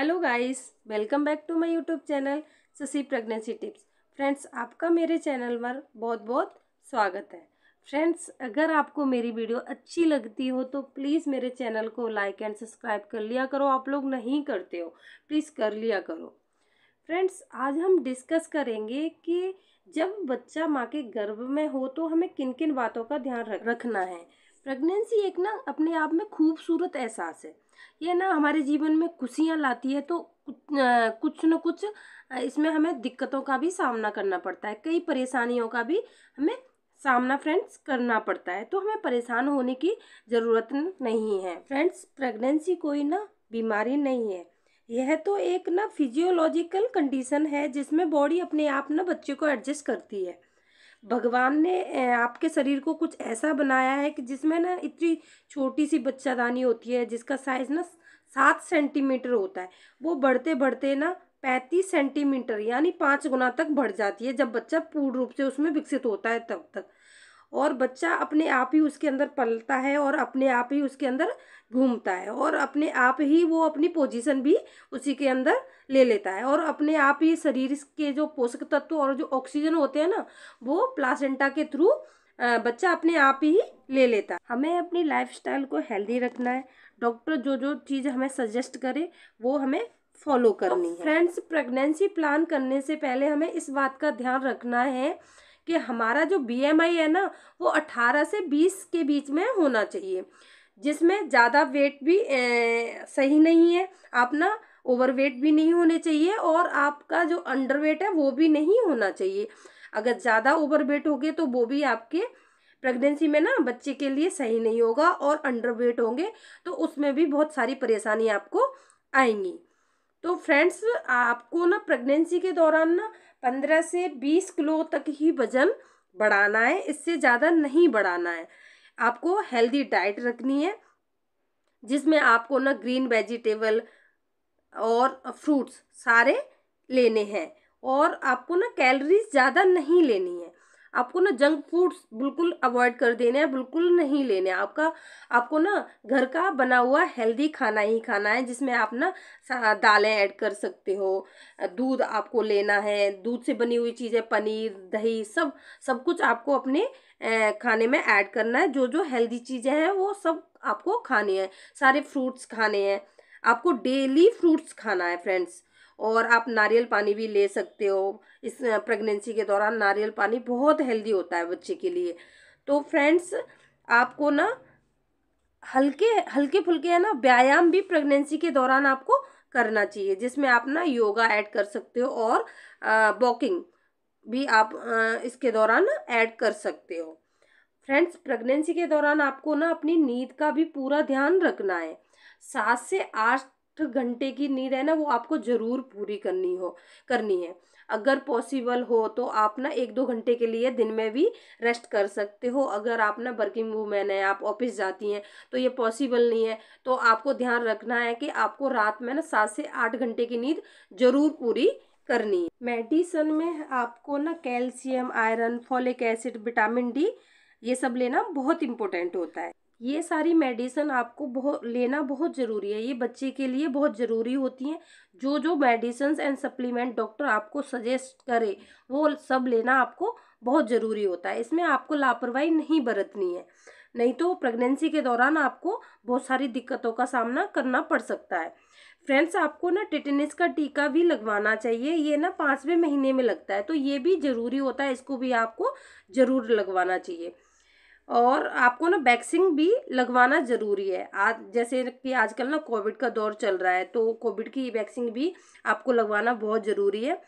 hello guys welcome back to my YouTube channel Shashi pregnancy tips friends आपका मेरे channel पर बहुत बहुत स्वागत है फ्रेंड्स अगर आपको मेरी वीडियो अच्छी लगती हो तो प्लीज़ मेरे चैनल को लाइक एंड सब्सक्राइब कर लिया करो आप लोग नहीं करते हो प्लीज़ कर लिया करो फ्रेंड्स आज हम डिस्कस करेंगे कि जब बच्चा माँ के गर्भ में हो तो हमें किन किन बातों का ध्यान रखना है प्रेगनेंसी एक ना अपने आप में खूबसूरत एहसास है ये ना हमारे जीवन में खुशियाँ लाती है तो कुछ न कुछ इसमें हमें दिक्कतों का भी सामना करना पड़ता है कई परेशानियों का भी हमें सामना फ्रेंड्स करना पड़ता है तो हमें परेशान होने की ज़रूरत नहीं है फ्रेंड्स प्रेगनेंसी कोई ना बीमारी नहीं है यह तो एक ना फिजियोलॉजिकल कंडीशन है जिसमें बॉडी अपने आप ना बच्चे को एडजस्ट करती है भगवान ने आपके शरीर को कुछ ऐसा बनाया है कि जिसमें ना इतनी छोटी सी बच्चादानी होती है जिसका साइज़ ना सात सेंटीमीटर होता है वो बढ़ते बढ़ते ना पैंतीस सेंटीमीटर यानी पाँच गुना तक बढ़ जाती है जब बच्चा पूर्ण रूप से उसमें विकसित होता है तब तक और बच्चा अपने आप ही उसके अंदर पलता है और अपने आप ही उसके अंदर घूमता है और अपने आप ही वो अपनी पोजीशन भी उसी के अंदर ले लेता है और अपने आप ही शरीर के जो पोषक तत्व और जो ऑक्सीजन होते हैं ना वो प्लासेंटा के थ्रू बच्चा अपने आप ही ले लेता है हमें अपनी लाइफ को हेल्दी रखना है डॉक्टर जो जो चीज़ हमें सजेस्ट करे वो हमें फॉलो करनी है फ्रेंड्स प्रेगनेंसी प्लान करने से पहले हमें इस बात का ध्यान रखना है कि हमारा जो बी है ना वो अट्ठारह से बीस के बीच में होना चाहिए जिसमें ज़्यादा वेट भी ए, सही नहीं है आप ना ओवरवेट भी नहीं होने चाहिए और आपका जो अंडरवेट है वो भी नहीं होना चाहिए अगर ज़्यादा ओवरवेट हो गए तो वो भी आपके प्रेगनेंसी में ना बच्चे के लिए सही नहीं होगा और अंडरवेट होंगे तो उसमें भी बहुत सारी परेशानी आपको आएंगी तो फ्रेंड्स आपको ना प्रेगनेंसी के दौरान ना पंद्रह से बीस किलो तक ही वज़न बढ़ाना है इससे ज़्यादा नहीं बढ़ाना है आपको हेल्दी डाइट रखनी है जिसमें आपको ना ग्रीन वेजिटेबल और फ्रूट्स सारे लेने हैं और आपको ना कैलोरीज ज़्यादा नहीं लेनी है आपको ना जंक फूड्स बिल्कुल अवॉइड कर देने हैं बिल्कुल नहीं लेने आपका आपको ना घर का बना हुआ हेल्दी खाना ही खाना है जिसमें आप ना दालें ऐड कर सकते हो दूध आपको लेना है दूध से बनी हुई चीज़ें पनीर दही सब सब कुछ आपको अपने खाने में ऐड करना है जो जो हेल्दी चीज़ें हैं वो सब आपको खाने हैं सारे फ्रूट्स खाने हैं आपको डेली फ्रूट्स खाना है फ्रेंड्स और आप नारियल पानी भी ले सकते हो इस प्रेगनेंसी के दौरान नारियल पानी बहुत हेल्दी होता है बच्चे के लिए तो फ्रेंड्स आपको ना हल्के हल्के फुल्के है ना व्यायाम भी प्रेगनेंसी के दौरान आपको करना चाहिए जिसमें आप ना योगा ऐड कर सकते हो और वॉकिंग भी आप आ, इसके दौरान ऐड कर सकते हो फ्रेंड्स प्रेगनेंसी के दौरान आपको ना अपनी नींद का भी पूरा ध्यान रखना है सात से आठ तो घंटे की नींद है ना वो आपको ज़रूर पूरी करनी हो करनी है अगर पॉसिबल हो तो आप ना एक दो घंटे के लिए दिन में भी रेस्ट कर सकते हो अगर आप ना वर्किंग वूमेन है आप ऑफिस जाती हैं तो ये पॉसिबल नहीं है तो आपको ध्यान रखना है कि आपको रात में ना सात से आठ घंटे की नींद ज़रूर पूरी करनी है मेडिसन में आपको ना calcium iron folic acid vitamin D ये सब लेना बहुत इम्पोर्टेंट होता है ये सारी मेडिसन आपको बहुत लेना बहुत ज़रूरी है ये बच्चे के लिए बहुत ज़रूरी होती हैं जो जो मेडिसन्स एंड सप्लीमेंट डॉक्टर आपको सजेस्ट करे वो सब लेना आपको बहुत ज़रूरी होता है इसमें आपको लापरवाही नहीं बरतनी है नहीं तो प्रेगनेंसी के दौरान आपको बहुत सारी दिक्कतों का सामना करना पड़ सकता है फ्रेंड्स आपको ना टिटनिस का टीका भी लगवाना चाहिए ये ना पाँचवें महीने में लगता है तो ये भी ज़रूरी होता है इसको भी आपको ज़रूर लगवाना चाहिए और आपको ना वैक्सीन भी लगवाना ज़रूरी है आज जैसे कि आजकल ना कोविड का दौर चल रहा है तो कोविड की वैक्सीन भी आपको लगवाना बहुत ज़रूरी है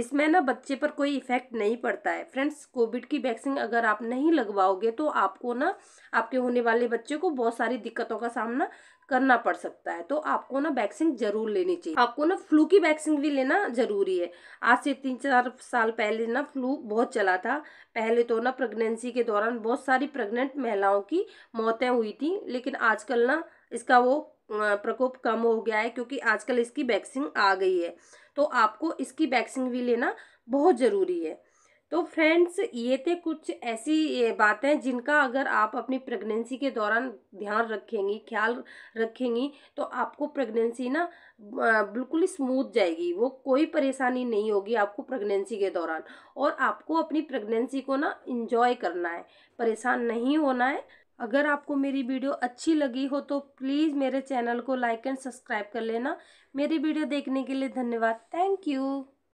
इसमें ना बच्चे पर कोई इफ़ेक्ट नहीं पड़ता है फ्रेंड्स कोविड की वैक्सीन अगर आप नहीं लगवाओगे तो आपको ना आपके होने वाले बच्चे को बहुत सारी दिक्कतों का सामना करना पड़ सकता है तो आपको ना वैक्सीन जरूर लेनी चाहिए आपको ना फ्लू की वैक्सीन भी लेना जरूरी है आज से तीन चार साल पहले ना फ्लू बहुत चला था पहले तो ना प्रेगनेंसी के दौरान बहुत सारी प्रेग्नेंट महिलाओं की मौतें हुई थी लेकिन आजकल ना इसका वो प्रकोप कम हो गया है क्योंकि आजकल इसकी वैक्सीन आ गई है तो आपको इसकी वैक्सीन भी लेना बहुत ज़रूरी है तो फ्रेंड्स ये थे कुछ ऐसी बातें जिनका अगर आप अपनी प्रेगनेंसी के दौरान ध्यान रखेंगी ख्याल रखेंगी तो आपको प्रेगनेंसी ना बिल्कुल स्मूथ जाएगी वो कोई परेशानी नहीं होगी आपको प्रेगनेंसी के दौरान और आपको अपनी प्रेगनेंसी को ना इन्जॉय करना है परेशान नहीं होना है अगर आपको मेरी वीडियो अच्छी लगी हो तो प्लीज़ मेरे चैनल को लाइक एंड सब्सक्राइब कर लेना मेरी वीडियो देखने के लिए धन्यवाद थैंक यू